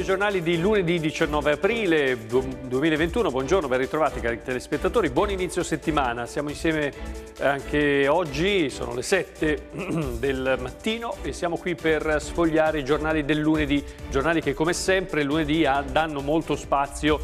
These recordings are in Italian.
Specchio Giornali di lunedì 19 aprile 2021. Buongiorno, ben ritrovati cari telespettatori. Buon inizio settimana. Siamo insieme anche oggi, sono le 7 del mattino e siamo qui per sfogliare i giornali del lunedì. Giornali che come sempre lunedì danno molto spazio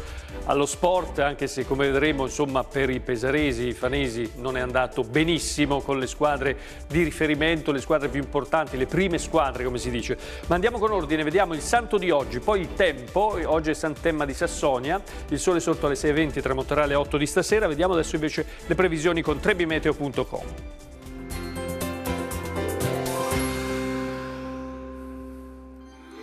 allo sport, anche se come vedremo insomma, per i pesaresi, i fanesi non è andato benissimo con le squadre di riferimento, le squadre più importanti, le prime squadre come si dice. Ma andiamo con ordine, vediamo il santo di oggi, poi il tempo, oggi è Santemma di Sassonia, il sole sotto alle 6.20, tramonterà alle 8 di stasera, vediamo adesso invece le previsioni con trebimeteo.com.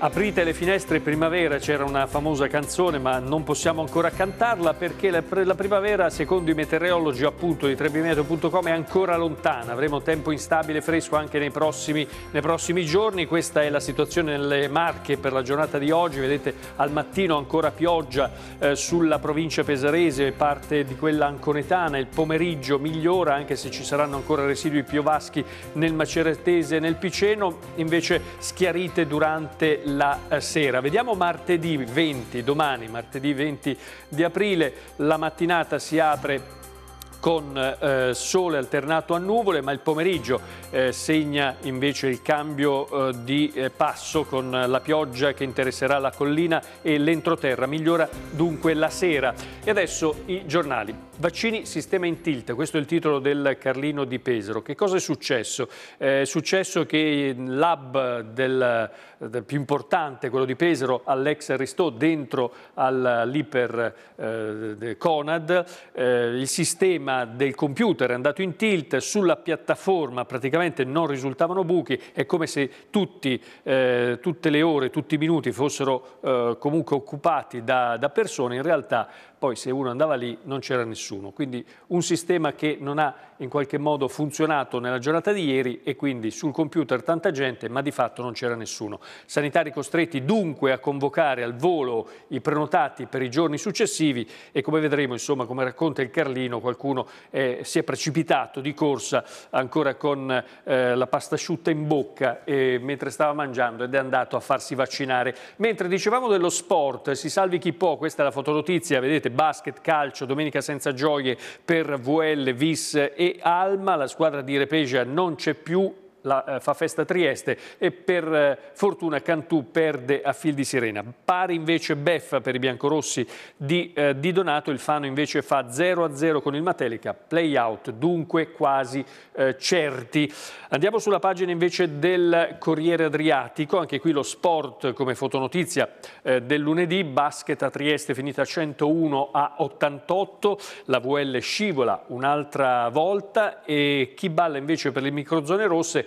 Aprite le finestre primavera, c'era una famosa canzone ma non possiamo ancora cantarla perché la, primavera secondo i meteorologi appunto di trebimeteo.com è ancora lontana, avremo tempo instabile e fresco anche nei prossimi, nei prossimi giorni, questa è la situazione nelle Marche per la giornata di oggi, vedete al mattino ancora pioggia eh, sulla provincia pesarese e parte di quella anconetana, il pomeriggio migliora anche se ci saranno ancora residui piovaschi nel Maceratese e nel Piceno, invece schiarite durante della eh, sera. Vediamo martedì 20, domani martedì 20 di aprile, la mattinata si apre con eh, sole alternato a nuvole, ma il pomeriggio eh, segna invece il cambio eh, di eh, passo con la pioggia che interesserà la collina e l'entroterra. Migliora dunque la sera. E adesso i giornali. Vaccini, sistema in tilt, questo è il titolo del Carlino di Pesaro. Che cosa è successo? È successo che il lab del, del più importante, quello di Pesaro, all'ex Aristò, dentro all'Iper eh, Conad, eh, il sistema del computer è andato in tilt, sulla piattaforma praticamente non risultavano buchi, è come se tutti, eh, tutte le ore, tutti i minuti fossero eh, comunque occupati da, da persone, in realtà poi se uno andava lì non c'era nessuno. Quindi un sistema che non ha in qualche modo funzionato nella giornata di ieri e quindi sul computer tanta gente ma di fatto non c'era nessuno. Sanitari costretti dunque a convocare al volo i prenotati per i giorni successivi e come vedremo insomma come racconta il Carlino qualcuno eh, si è precipitato di corsa ancora con eh, la pasta asciutta in bocca eh, mentre stava mangiando ed è andato a farsi vaccinare. Mentre dicevamo dello sport, si salvi chi può, questa è la fotonotizia, vedete basket, calcio, domenica senza gioie per VL, Vis e Alma. La squadra di Repegia non c'è più la, eh, fa festa Trieste e per eh, fortuna Cantù perde a fil di Sirena. Pari invece beffa per i biancorossi di, eh, di Donato, il Fano invece fa 0-0 con il Matelica, play out dunque quasi eh, certi. Andiamo sulla pagina invece del Corriere Adriatico, anche qui lo sport come fotonotizia eh, del lunedì, basket a Trieste finita 101 a 88, la VL scivola un'altra volta e chi balla invece per le microzone rosse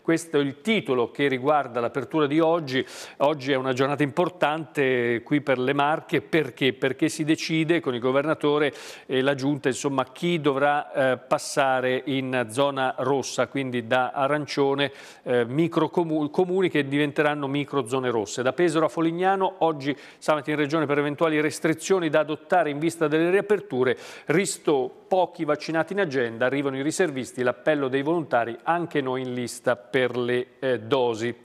Questo è il titolo che riguarda l'apertura di oggi. Oggi è una giornata importante qui per le Marche. Perché? Perché si decide con il governatore e la Giunta insomma, chi dovrà eh, passare in zona rossa, quindi da arancione, eh, microcomuni comuni che diventeranno micro zone rosse. Da Pesaro a Folignano, oggi sabato in Regione per eventuali restrizioni da adottare in vista delle riaperture, Risto pochi vaccinati in agenda, arrivano i riservisti, l'appello dei volontari, anche noi in lista per le eh, dosi.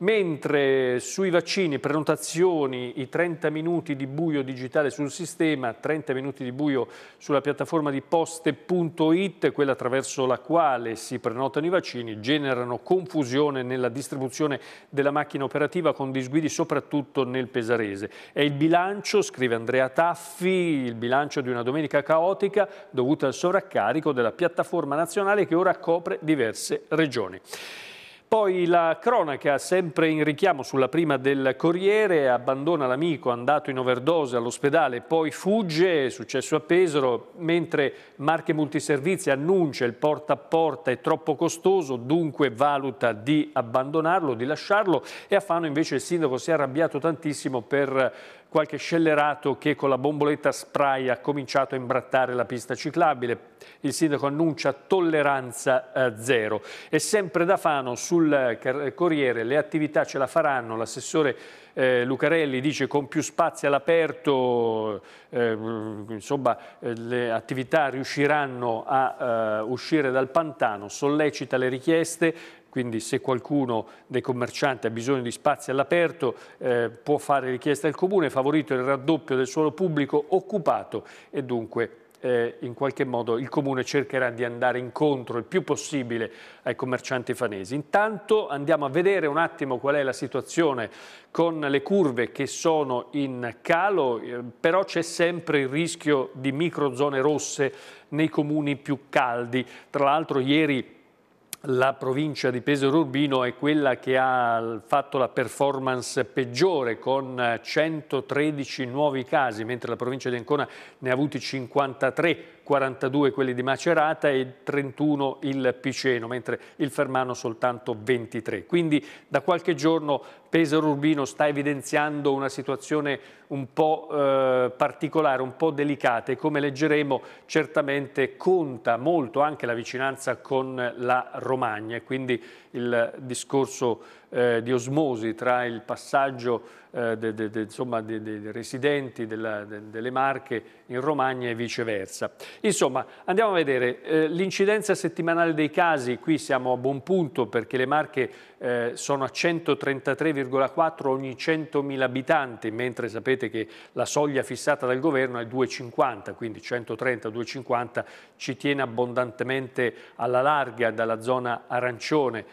Mentre sui vaccini, prenotazioni, i 30 minuti di buio digitale sul sistema, 30 minuti di buio sulla piattaforma di poste.it, quella attraverso la quale si prenotano i vaccini, generano confusione nella distribuzione della macchina operativa con disguidi soprattutto nel pesarese. È il bilancio, scrive Andrea Taffi, il bilancio di una domenica caotica dovuta al sovraccarico della piattaforma nazionale che ora copre diverse regioni. Poi la cronaca, sempre in richiamo sulla prima del Corriere, abbandona l'amico andato in overdose all'ospedale, poi fugge, successo a Pesaro, mentre Marche Multiservizi annuncia il porta a porta è troppo costoso, dunque valuta di abbandonarlo, di lasciarlo e a Fano invece il sindaco si è arrabbiato tantissimo per qualche scellerato che con la bomboletta spray ha cominciato a imbrattare la pista ciclabile. Il sindaco annuncia tolleranza eh, zero. E sempre da Fano sul eh, eh, Corriere le attività ce la faranno, l'assessore eh, Lucarelli dice con più spazi all'aperto eh, mm, insomma le attività riusciranno a uscire dal pantano, sollecita le richieste quindi se qualcuno dei commercianti ha bisogno di spazi all'aperto eh, può fare richiesta al Comune, favorito il raddoppio del suolo pubblico occupato e dunque eh, in qualche modo il Comune cercherà di andare incontro il più possibile ai commercianti fanesi. Intanto andiamo a vedere un attimo qual è la situazione con le curve che sono in calo, eh, però c'è sempre il rischio di microzone rosse nei comuni più caldi. Tra l'altro ieri la provincia di Pesaro Urbino è quella che ha fatto la performance peggiore con 113 eh, nuovi casi, mentre la provincia di Ancona ne ha avuti 53 42 quelli di Macerata e 31 il Piceno, mentre il Fermano soltanto 23. Quindi da qualche giorno Pesaro Urbino sta evidenziando una situazione un po' eh, particolare, un po' delicata e come leggeremo certamente conta molto anche la vicinanza con la Romagna e quindi il discorso eh, di osmosi tra il passaggio eh, dei de, de, de, residenti della, delle Marche in Romagna e viceversa. Insomma, andiamo a vedere eh, l'incidenza settimanale dei casi, qui siamo a buon punto perché le Marche eh, sono a 133,4 ogni 100.000 abitanti, mentre sapete che la soglia fissata dal governo è 250, quindi 130-250 ci tiene abbondantemente alla larga dalla zona arancione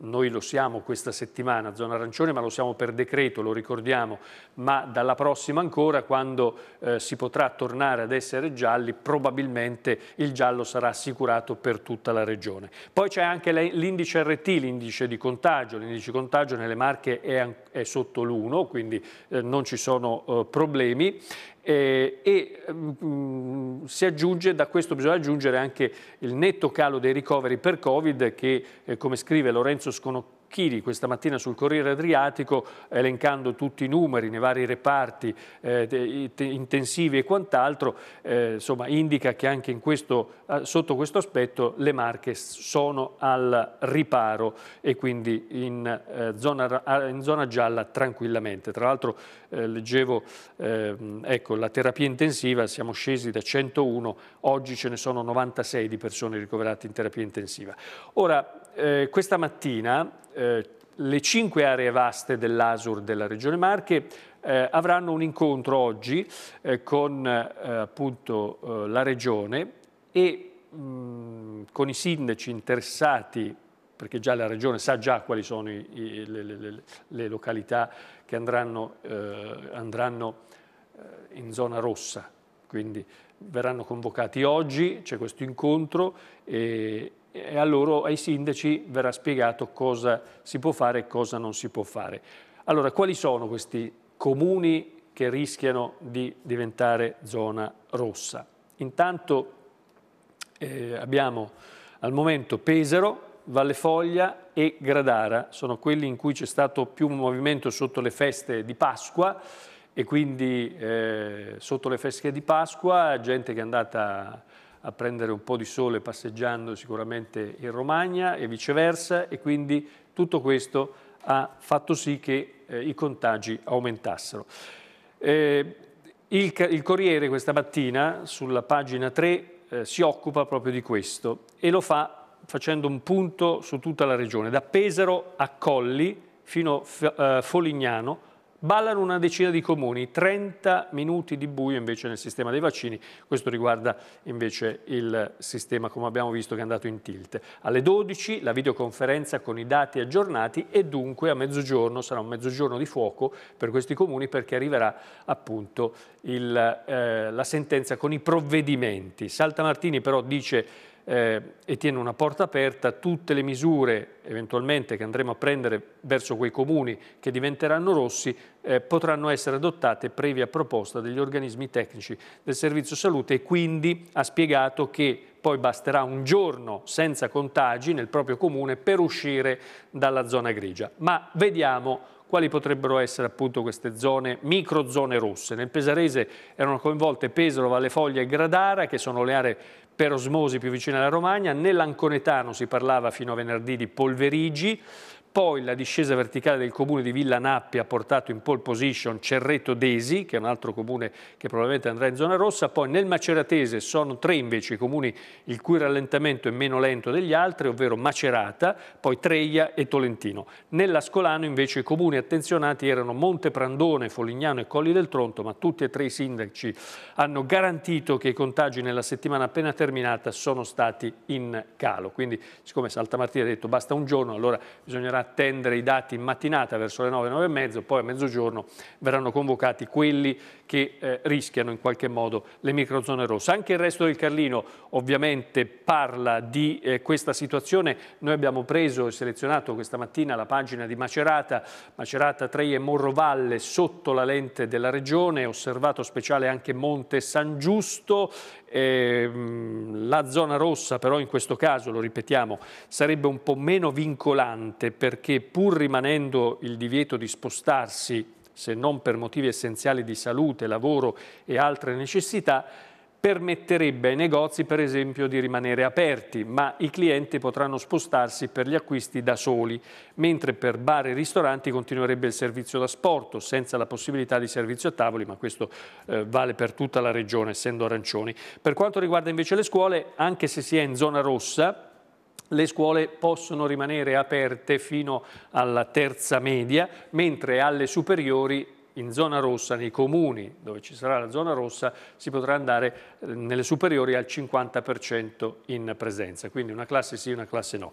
noi lo siamo questa settimana, zona arancione, ma lo siamo per decreto, lo ricordiamo, ma dalla prossima ancora, quando eh, si potrà tornare ad essere gialli, probabilmente il giallo sarà assicurato per tutta la regione. Poi c'è anche l'indice RT, l'indice di contagio, l'indice contagio nelle Marche è, è sotto l'1, quindi eh, non ci sono eh, problemi eh, e mh, mm, mm, si aggiunge, da questo bisogna aggiungere anche il netto calo dei ricoveri per Covid che, eh, come scrive Lorenzo Sconocchiani, Chiri questa mattina sul Corriere Adriatico elencando tutti i numeri nei vari reparti eh, intensivi e quant'altro, eh, insomma indica che anche in questo, eh, sotto questo aspetto le Marche sono al riparo e quindi in, eh, zona, in zona, gialla tranquillamente. Tra l'altro eh, leggevo ehm, ecco, la terapia intensiva, siamo scesi da 101, oggi ce ne sono 96 di persone ricoverate in terapia intensiva. Ora, eh, questa mattina eh, le cinque aree vaste dell'ASUR della Regione Marche eh, avranno un incontro oggi eh, con eh, appunto, eh, la Regione e mh, mm, con i sindaci interessati perché già la Regione sa già quali sono i, i, le, le, le, località che andranno, andranno in zona rossa, quindi verranno convocati oggi, c'è questo incontro e, e a loro, ai sindaci, verrà spiegato cosa si può fare e cosa non si può fare. Allora, quali sono questi comuni che rischiano di diventare zona rossa? Intanto eh, abbiamo al momento Pesaro, Valle Foglia e Gradara, sono quelli in cui c'è stato più movimento sotto le feste di Pasqua e quindi eh, sotto le feste di Pasqua gente che è andata a prendere un po' di sole passeggiando sicuramente in Romagna e viceversa e quindi tutto questo ha fatto sì che eh, i contagi aumentassero. Eh, il, il, Corriere questa mattina sulla pagina 3 eh, si occupa proprio di questo e lo fa facendo un punto su tutta la regione, da Pesaro a Colli fino a eh, Folignano, ballano una decina di comuni, 30 minuti di buio invece nel sistema dei vaccini, questo riguarda invece il sistema come abbiamo visto che è andato in tilt. Alle 12 la videoconferenza con i dati aggiornati e dunque a mezzogiorno sarà un mezzogiorno di fuoco per questi comuni perché arriverà appunto il, eh, la sentenza con i provvedimenti. Saltamartini però dice eh, e tiene una porta aperta, tutte le misure eventualmente che andremo a prendere verso quei comuni che diventeranno rossi eh, potranno essere adottate previa proposta degli organismi tecnici del Servizio Salute e quindi ha spiegato che poi basterà un giorno senza contagi nel proprio comune per uscire dalla zona grigia. Ma vediamo quali potrebbero essere appunto queste zone, microzone rosse. Nel Pesarese erano coinvolte Pesaro, Valle Foglia e Gradara, che sono le aree per osmosi più vicina alla Romagna, nell'Anconetano si parlava fino a venerdì di polverigi, poi la discesa verticale del comune di Villa Nappi ha portato in pole position Cerretto Desi, che è un altro comune che probabilmente andrà in zona rossa. Poi nel Maceratese sono tre invece i comuni il cui rallentamento è meno lento degli altri, ovvero Macerata, poi Treia e Tolentino. Nell'Ascolano invece i comuni attenzionati erano Monte Prandone, Folignano e Colli del Tronto, ma tutti e tre i sindaci hanno garantito che i contagi nella settimana appena terminata sono stati in calo. Quindi siccome Saltamartini ha detto basta un giorno, allora bisognerà attendere i dati in mattinata verso le 9, 9 e mezzo, poi a mezzogiorno verranno convocati quelli che eh, rischiano in qualche modo le microzone rosse. Anche il resto del Carlino ovviamente parla di eh, questa situazione, noi abbiamo preso e selezionato questa mattina la pagina di Macerata, Macerata, Treie e Morrovalle sotto la lente della regione, osservato speciale anche Monte San Giusto Ehm, la zona rossa però in questo caso, lo ripetiamo, sarebbe un po' meno vincolante perché pur rimanendo il divieto di spostarsi se non per motivi essenziali di salute, lavoro e altre necessità, permetterebbe ai negozi per esempio di rimanere aperti, ma i clienti potranno spostarsi per gli acquisti da soli, mentre per bar e ristoranti continuerebbe il servizio da sporto, senza la possibilità di servizio a tavoli, ma questo eh, vale per tutta la regione, essendo arancioni. Per quanto riguarda invece le scuole, anche se si è in zona rossa, le scuole possono rimanere aperte fino alla terza media, mentre alle superiori in zona rossa, nei comuni dove ci sarà la zona rossa, si potrà andare eh, nelle superiori al 50% in presenza, quindi una classe sì, una classe no.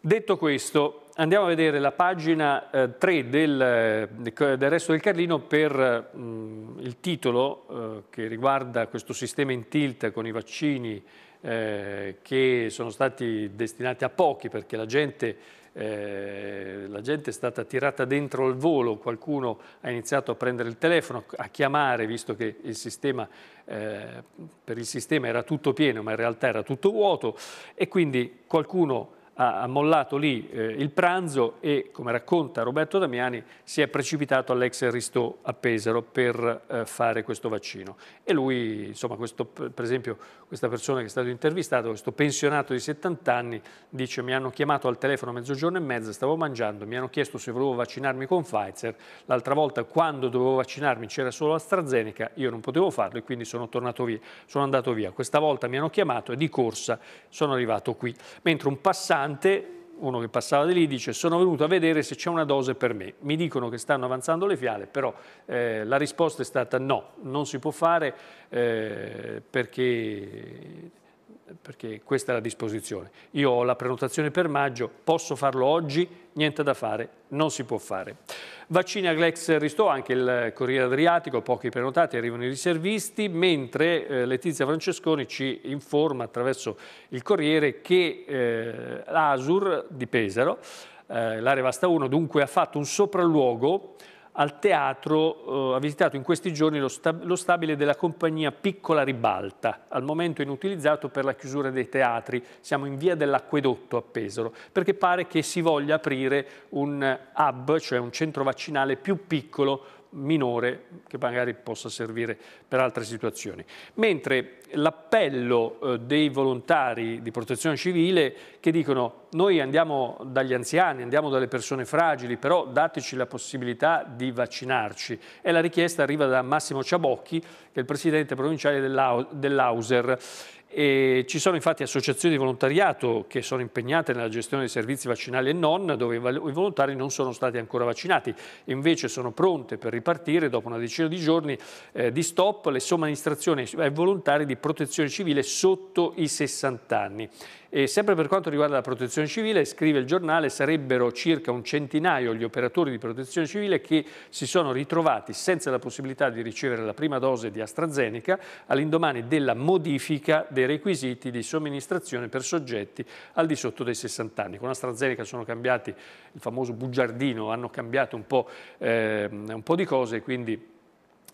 Detto questo, andiamo a vedere la pagina 3 eh, del, eh, del, resto del Carlino per mh, mm, il titolo eh, che riguarda questo sistema in tilt con i vaccini eh, che sono stati destinati a pochi perché la gente eh, la gente è stata tirata dentro al volo, qualcuno ha iniziato a prendere il telefono, a chiamare, visto che il sistema, eh, per il sistema era tutto pieno, ma in realtà era tutto vuoto, e quindi qualcuno ha, mollato lì eh, il pranzo e, come racconta Roberto Damiani, si è precipitato all'ex Ristò a Pesaro per eh, fare questo vaccino. E lui, insomma, questo, per esempio, questa persona che è stato intervistato, questo pensionato di 70 anni, dice mi hanno chiamato al telefono a mezzogiorno e mezza, stavo mangiando, mi hanno chiesto se volevo vaccinarmi con Pfizer, l'altra volta quando dovevo vaccinarmi c'era solo AstraZeneca, io non potevo farlo e quindi sono tornato via, sono andato via. Questa volta mi hanno chiamato e di corsa sono arrivato qui. Mentre un passaggio istante uno che passava di lì dice sono venuto a vedere se c'è una dose per me. Mi dicono che stanno avanzando le fiale, però eh, la risposta è stata no, non si può fare eh, perché perché questa è la disposizione. Io ho la prenotazione per maggio, posso farlo oggi, niente da fare, non si può fare. Vaccini a Glex Ristò, anche il Corriere Adriatico, pochi prenotati, arrivano i riservisti, mentre eh, Letizia Francesconi ci informa attraverso il Corriere che eh, l'Asur di Pesaro, eh, l'area Vasta 1, dunque ha fatto un sopralluogo al teatro, eh, ha visitato in questi giorni lo, stab lo, stabile della compagnia Piccola Ribalta, al momento inutilizzato per la chiusura dei teatri. Siamo in via dell'acquedotto a Pesaro, perché pare che si voglia aprire un hub, cioè un centro vaccinale più piccolo minore che magari possa servire per altre situazioni. Mentre l'appello eh, dei volontari di protezione civile che dicono noi andiamo dagli anziani, andiamo dalle persone fragili, però dateci la possibilità di vaccinarci. E la richiesta arriva da Massimo Ciabocchi, che è il presidente provinciale dell'Auser. E ci sono infatti associazioni di volontariato che sono impegnate nella gestione dei servizi vaccinali e non, dove i volontari non sono stati ancora vaccinati, invece sono pronte per ripartire dopo una decina di giorni eh, di stop le somministrazioni ai volontari di protezione civile sotto i 60 anni. E sempre per quanto riguarda la protezione civile, scrive il giornale, sarebbero circa un centinaio gli operatori di protezione civile che si sono ritrovati senza la possibilità di ricevere la prima dose di AstraZeneca all'indomani della modifica del dei requisiti di somministrazione per soggetti al di sotto dei 60 anni. Con AstraZeneca sono cambiati il famoso bugiardino, hanno cambiato un po', eh, un po di cose, quindi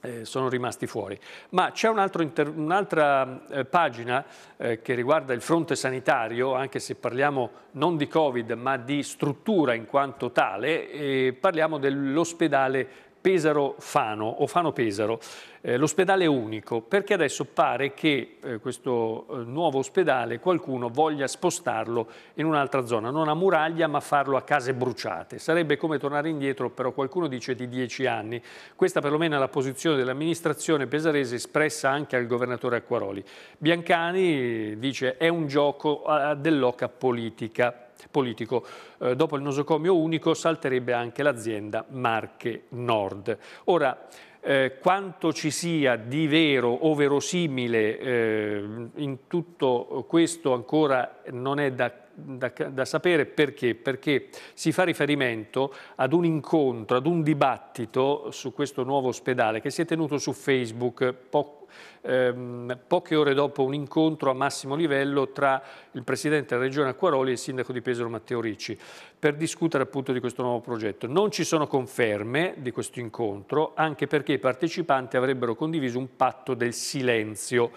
eh, sono rimasti fuori. Ma c'è un'altra un eh, pagina eh, che riguarda il fronte sanitario, anche se parliamo non di Covid ma di struttura in quanto tale, e parliamo dell'ospedale Pesaro-Fano o Fano-Pesaro, eh, l'ospedale unico, perché adesso pare che eh, questo eh, nuovo ospedale qualcuno voglia spostarlo in un'altra zona, non a muraglia ma farlo a case bruciate. Sarebbe come tornare indietro, però qualcuno dice di dieci anni. Questa perlomeno è la posizione dell'amministrazione pesarese espressa anche al governatore Acquaroli. Biancani eh, dice è un gioco eh, dell'oca politica politico. Eh, dopo il nosocomio unico salterebbe anche l'azienda Marche Nord. Ora, eh, quanto ci sia di vero o verosimile eh, in tutto questo ancora non è da da, da sapere perché, perché si fa riferimento ad un incontro, ad un dibattito su questo nuovo ospedale che si è tenuto su Facebook poco Ehm, poche ore dopo un incontro a massimo livello tra il Presidente della Regione Acquaroli e il Sindaco di Pesaro Matteo Ricci per discutere appunto di questo nuovo progetto. Non ci sono conferme di questo incontro anche perché i partecipanti avrebbero condiviso un patto del silenzio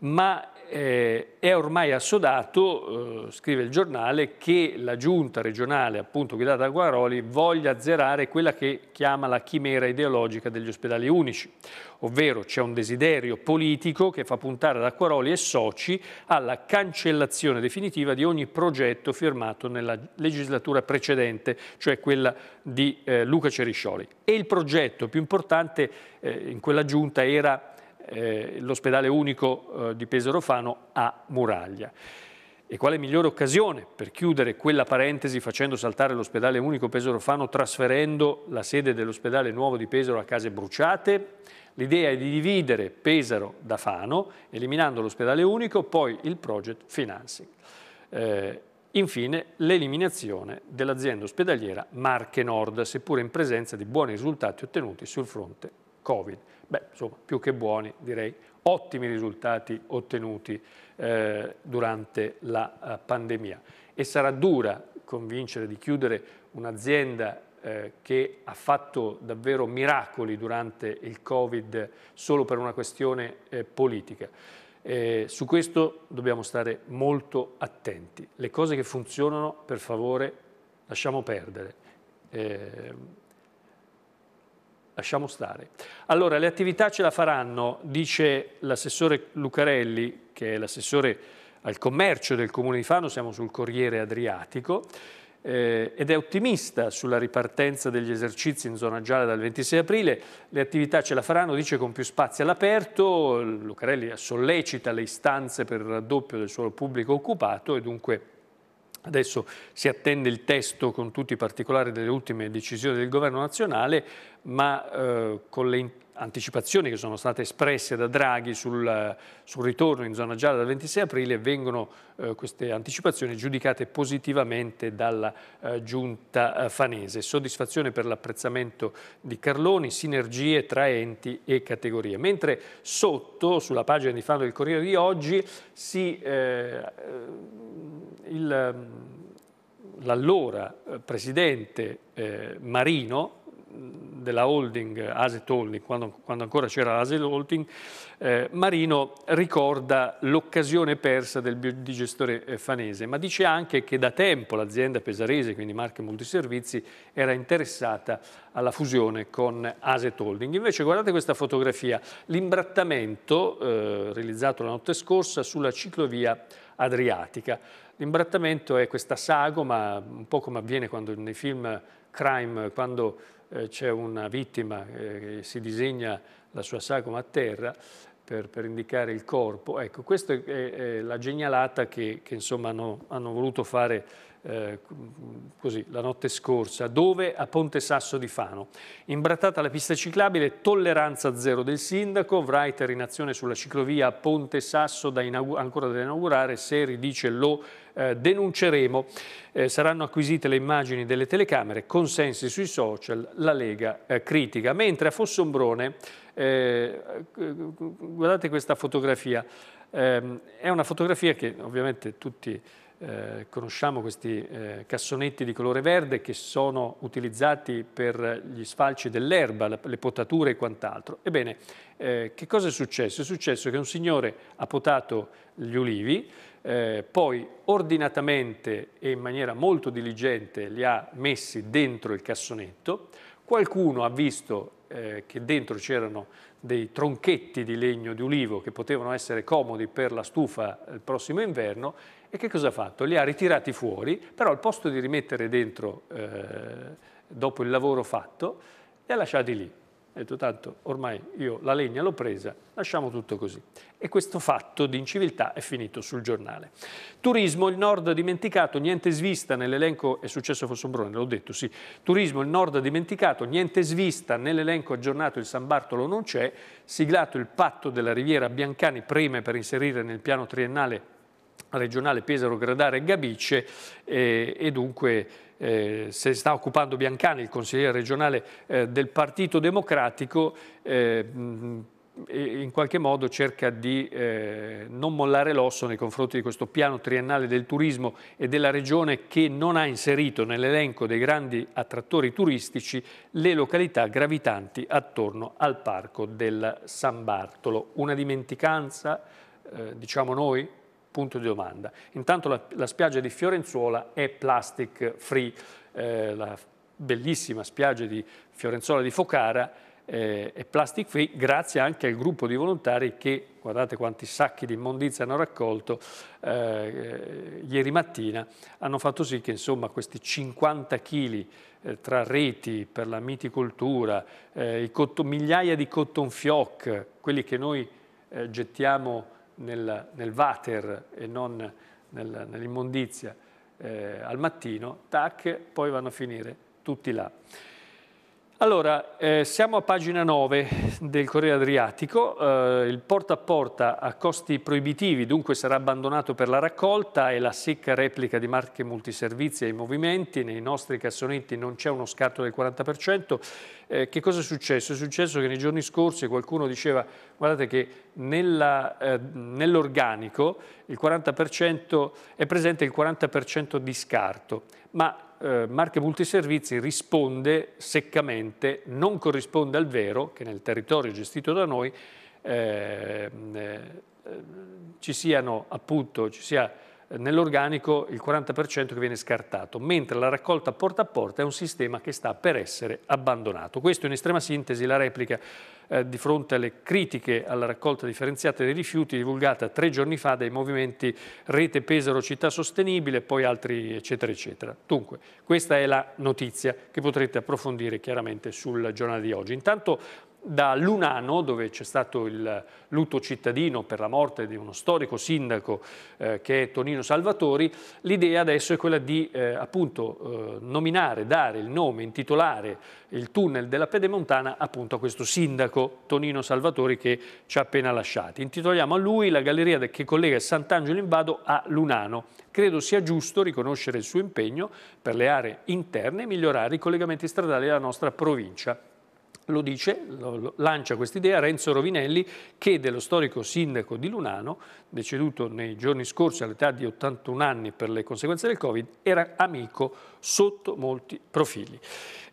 ma eh, è ormai assodato, eh, scrive il giornale, che la giunta regionale, appunto guidata da Guaroli, voglia azzerare quella che chiama la chimera ideologica degli ospedali unici, ovvero c'è un desiderio politico che fa puntare da Acquaroli e soci alla cancellazione definitiva di ogni progetto firmato nella legislatura precedente, cioè quella di eh, Luca Ceriscioli. E il progetto più importante eh, in quella giunta era eh, l'ospedale unico eh, di Fano a Muraglia. E quale migliore occasione per chiudere quella parentesi facendo saltare l'ospedale unico Pesaro Fano trasferendo la sede dell'ospedale nuovo di Pesaro a Case Bruciate? L'idea è di dividere Pesaro da Fano, eliminando l'ospedale unico, poi il project financing. Eh, Infine l'eliminazione dell'azienda ospedaliera Marche Nord, seppure in presenza di buoni risultati ottenuti sul fronte Covid. Beh, insomma, più che buoni, direi ottimi risultati ottenuti eh, durante la uh, pandemia. E sarà dura convincere di chiudere un'azienda eh, che ha fatto davvero miracoli durante il Covid solo per una questione eh, politica. Eh, su questo dobbiamo stare molto attenti. Le cose che funzionano, per favore, lasciamo perdere. Eh, lasciamo stare. Allora, le attività ce la faranno, dice l'assessore Lucarelli, che è l'assessore al commercio del Comune di Fano, siamo sul Corriere Adriatico, eh, ed è ottimista sulla ripartenza degli esercizi in zona gialla dal 26 aprile. Le attività ce la faranno, dice, con più spazi all'aperto. Lucarelli sollecita le istanze per il raddoppio del suolo pubblico occupato e dunque Adesso si attende il testo con tutti i particolari delle ultime decisioni del governo nazionale, ma eh, con le anticipazioni che sono state espresse da Draghi sul, sul ritorno in zona gialla dal 26 aprile vengono eh, queste anticipazioni giudicate positivamente dalla eh, giunta eh, fanese. Soddisfazione per l'apprezzamento di Carloni, sinergie tra enti e categorie. Mentre sotto, sulla pagina di Fano del Corriere di oggi, si, eh, mm, l'allora eh, presidente eh, Marino della holding Aset Holding, quando, quando ancora c'era Aset Holding, eh, Marino ricorda l'occasione persa del biodigestore eh, fanese, ma dice anche che da tempo l'azienda pesarese, quindi Marche Multiservizi, era interessata alla fusione con Aset Holding. Invece guardate questa fotografia, l'imbrattamento eh, realizzato la notte scorsa sulla ciclovia adriatica. L'imbrattamento è questa sagoma, un po' come avviene quando, nei film crime, quando eh, c'è una vittima eh, si disegna la sua sagoma a terra per, per indicare il corpo. Ecco, questa è, è la genialata che, che insomma hanno, hanno, voluto fare eh, così, la notte scorsa, dove a Ponte Sasso di Fano. Imbrattata la pista ciclabile, tolleranza zero del sindaco, Writer in azione sulla ciclovia a Ponte Sasso da ancora da inaugurare, Seri dice lo eh, denunceremo. Eh, saranno acquisite le immagini delle telecamere, consensi sui social, la Lega eh, critica. Mentre a Fossombrone, eh, guardate questa fotografia, ehm, è una fotografia che ovviamente tutti eh, conosciamo questi eh, cassonetti di colore verde che sono utilizzati per gli sfalci dell'erba, le potature e quant'altro. Ebbene, eh, che cosa è successo? È successo che un signore ha potato gli ulivi, eh, poi ordinatamente e in maniera molto diligente li ha messi dentro il cassonetto, qualcuno ha visto eh, che dentro c'erano dei tronchetti di legno di ulivo che potevano essere comodi per la stufa eh, il prossimo inverno e che cosa ha fatto? Li ha ritirati fuori, però al posto di rimettere dentro eh, dopo il lavoro fatto, li ha lasciati lì. Ha detto tanto ormai io la legna l'ho presa, lasciamo tutto così. E questo fatto di inciviltà è finito sul giornale. Turismo, il nord ha dimenticato, niente svista nell'elenco, è successo a Sombrone, l'ho detto sì, turismo, il nord ha dimenticato, niente svista nell'elenco aggiornato il San Bartolo non c'è, siglato il patto della Riviera Biancani preme per inserire nel piano triennale regionale Pesaro, Gradare e Gabice e, eh, e dunque eh, se sta occupando Biancani, il consigliere regionale eh, del Partito Democratico, eh, mm, in qualche modo cerca di eh, non mollare l'osso nei confronti di questo piano triennale del turismo e della regione che non ha inserito nell'elenco dei grandi attrattori turistici le località gravitanti attorno al parco del San Bartolo. Una dimenticanza, eh, diciamo noi? Punto di domanda. Intanto la, la spiaggia di Fiorenzuola è plastic free, eh, la bellissima spiaggia di Fiorenzuola di Focara eh, è plastic free grazie anche al gruppo di volontari che, guardate quanti sacchi di immondizia hanno raccolto eh, ieri mattina, hanno fatto sì che insomma questi 50 kg eh, tra reti per la miticoltura, eh, cotton, migliaia di cotton fioc, quelli che noi eh, gettiamo nel, nel vater e non nel, nell'immondizia eh, al mattino, tac, poi vanno a finire tutti là. Allora, eh, siamo a pagina 9 del Corriere Adriatico, eh, il porta a porta a costi proibitivi dunque sarà abbandonato per la raccolta e la secca replica di marche multiservizi ai movimenti, nei nostri cassonetti non c'è uno scarto del 40%, eh, che cosa è successo? È successo che nei giorni scorsi qualcuno diceva guardate che eh, nell'organico nell è presente il 40% di scarto, ma eh, Marche Multiservizi risponde seccamente, non corrisponde al vero che nel territorio gestito da noi eh, eh, ci siano appunto, ci sia nell'organico il 40% che viene scartato, mentre la raccolta porta a porta è un sistema che sta per essere abbandonato. Questo in estrema sintesi la replica eh, di fronte alle critiche alla raccolta differenziata dei rifiuti divulgata tre giorni fa dai movimenti Rete Pesaro Città Sostenibile e poi altri eccetera eccetera. Dunque questa è la notizia che potrete approfondire chiaramente sul giornale di oggi. Intanto da Lunano, dove c'è stato il lutto cittadino per la morte di uno storico sindaco eh, che è Tonino Salvatori, l'idea adesso è quella di eh, appunto, eh, nominare, dare il nome, intitolare il tunnel della Pedemontana appunto a questo sindaco Tonino Salvatori che ci ha appena lasciati. Intitoliamo a lui la galleria che collega Sant'Angelo in Vado a Lunano. Credo sia giusto riconoscere il suo impegno per le aree interne e migliorare i collegamenti stradali della nostra provincia lo dice, lo, lo, lancia quest'idea Renzo Rovinelli che dello storico sindaco di Lunano, deceduto nei giorni scorsi all'età di 81 anni per le conseguenze del Covid, era amico sotto molti profili.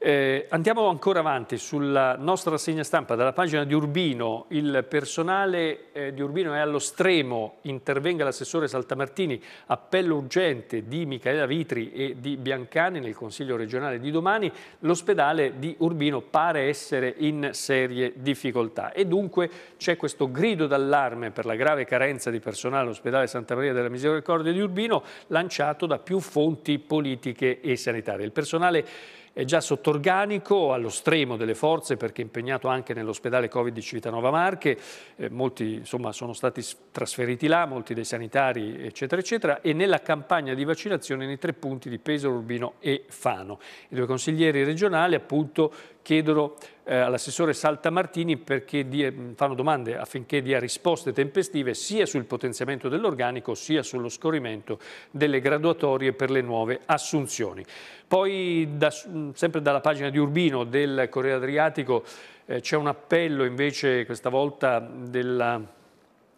Eh, andiamo ancora avanti sulla nostra rassegna stampa, dalla pagina di Urbino, il personale eh, di Urbino è allo stremo, intervenga l'assessore Saltamartini, appello urgente di Michela Vitri e di Biancani nel Consiglio regionale di domani, l'ospedale di Urbino pare essere in serie difficoltà e dunque c'è questo grido d'allarme per la grave carenza di personale all'ospedale Santa Maria della Misericordia di Urbino lanciato da più fonti politiche e sanitarie. Il personale è già sottorganico, allo stremo delle forze perché è impegnato anche nell'ospedale Covid di Civitanova Marche, eh, molti insomma, sono stati trasferiti là, molti dei sanitari eccetera eccetera e nella campagna di vaccinazione nei tre punti di Pesaro, Urbino e Fano. I due consiglieri regionali appunto chiedono eh, all'assessore Saltamartini perché dia, mm, fanno domande affinché dia risposte tempestive sia sul potenziamento dell'organico sia sullo scorrimento delle graduatorie per le nuove assunzioni. Poi da, mm, sempre dalla pagina di Urbino del Corriere Adriatico eh, c'è un appello invece questa volta della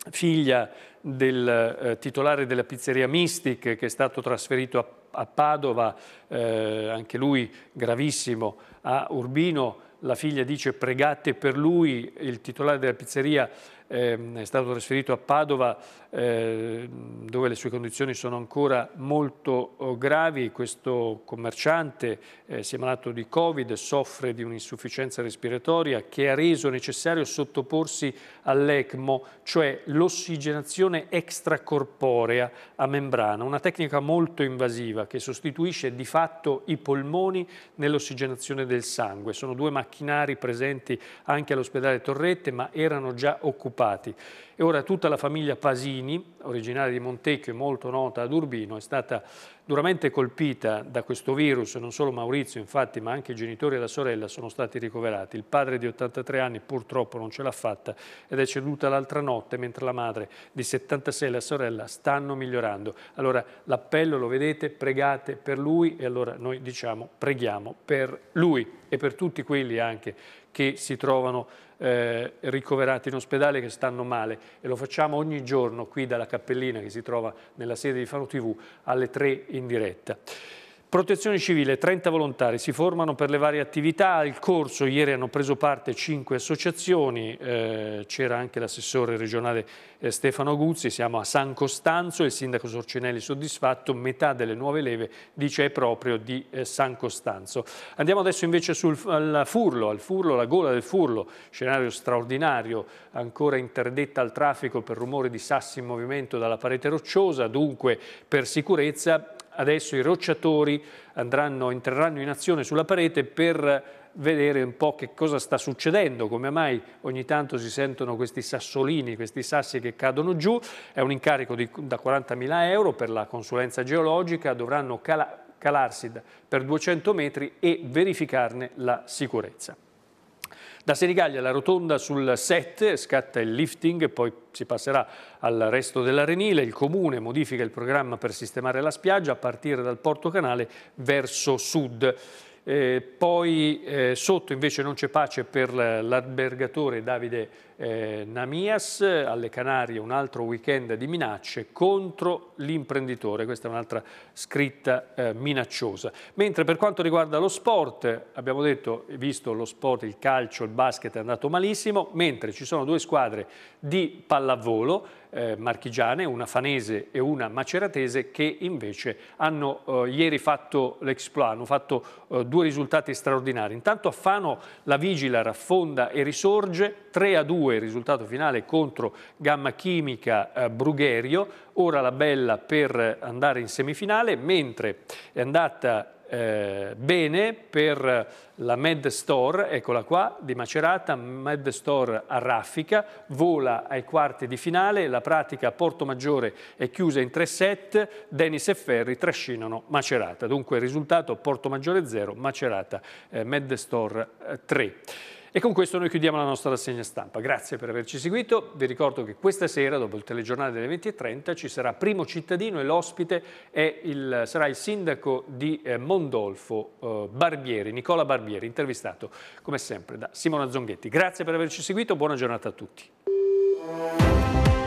figlia del eh, titolare della pizzeria Mystic che è stato trasferito a a Padova, eh, anche lui gravissimo, a Urbino, la figlia dice pregate per lui, il titolare della pizzeria Ehm, è stato trasferito a Padova ehm, dove le sue condizioni sono ancora molto oh, gravi, questo commerciante eh, si è malato di Covid, soffre di un'insufficienza respiratoria che ha reso necessario sottoporsi all'ECMO, cioè l'ossigenazione extracorporea a membrana, una tecnica molto invasiva che sostituisce di fatto i polmoni nell'ossigenazione del sangue. Sono due macchinari presenti anche all'ospedale Torrette ma erano già occupati scappati. E ora tutta la famiglia Pasini, originaria di Montecchio e molto nota ad Urbino, è stata duramente colpita da questo virus. Non solo Maurizio, infatti, ma anche i genitori e la sorella sono stati ricoverati. Il padre di 83 anni purtroppo non ce l'ha fatta ed è ceduta l'altra notte, mentre la madre di 76 e la sorella stanno migliorando. Allora l'appello lo vedete, pregate per lui e allora noi diciamo preghiamo per lui e per tutti quelli anche che si trovano eh, ricoverati in ospedale che stanno male e lo facciamo ogni giorno qui dalla cappellina che si trova nella sede di Fano TV alle 3 in diretta. Protezione civile, 30 volontari si formano per le varie attività, al corso ieri hanno preso parte 5 associazioni, eh, c'era anche l'assessore regionale eh, Stefano Guzzi, siamo a San Costanzo, il sindaco Sorcinelli soddisfatto, metà delle nuove leve dice è proprio di eh, San Costanzo. Andiamo adesso invece sul al furlo, al furlo, la gola del furlo, scenario straordinario, ancora interdetta al traffico per rumore di sassi in movimento dalla parete rocciosa, dunque per sicurezza adesso i rocciatori andranno, entreranno in azione sulla parete per vedere un po' che cosa sta succedendo, come mai ogni tanto si sentono questi sassolini, questi sassi che cadono giù, è un incarico di, da 40.000 euro per la consulenza geologica, dovranno cala, calarsi per 200 metri e verificarne la sicurezza. Da Senigallia la rotonda sul 7 scatta il lifting, poi si passerà al resto dell'Arenile, il Comune modifica il programma per sistemare la spiaggia a partire dal Porto Canale verso sud. Eh, poi eh, sotto invece non c'è pace per l'albergatore Davide eh, Namias, alle Canarie un altro weekend di minacce contro l'imprenditore, questa è un'altra scritta eh, minacciosa. Mentre per quanto riguarda lo sport, abbiamo detto, visto lo sport, il calcio, il basket è andato malissimo, mentre ci sono due squadre di pallavolo, eh, marchigiane, una fanese e una maceratese che invece hanno eh, ieri fatto l'exploit, hanno fatto eh, due risultati straordinari. Intanto a Fano la Vigila raffonda e risorge, 3 a 2 il risultato finale contro Gamma Chimica eh, Brugherio, ora la Bella per eh, andare in semifinale, mentre è andata eh, bene per la Med Store, eccola qua, di Macerata, Med Store a Raffica, vola ai quarti di finale, la pratica a Porto Maggiore è chiusa in tre set, Denis e Ferri trascinano Macerata. Dunque risultato Porto Maggiore 0, Macerata eh, Med Store 3. Eh, e con questo noi chiudiamo la nostra rassegna stampa. Grazie per averci seguito. Vi ricordo che questa sera, dopo il telegiornale delle 20.30, ci sarà Primo Cittadino e l'ospite sarà il sindaco di eh, Mondolfo, eh, Barbieri, Nicola Barbieri, intervistato come sempre da Simona Zonghetti. Grazie per averci seguito, buona giornata a tutti.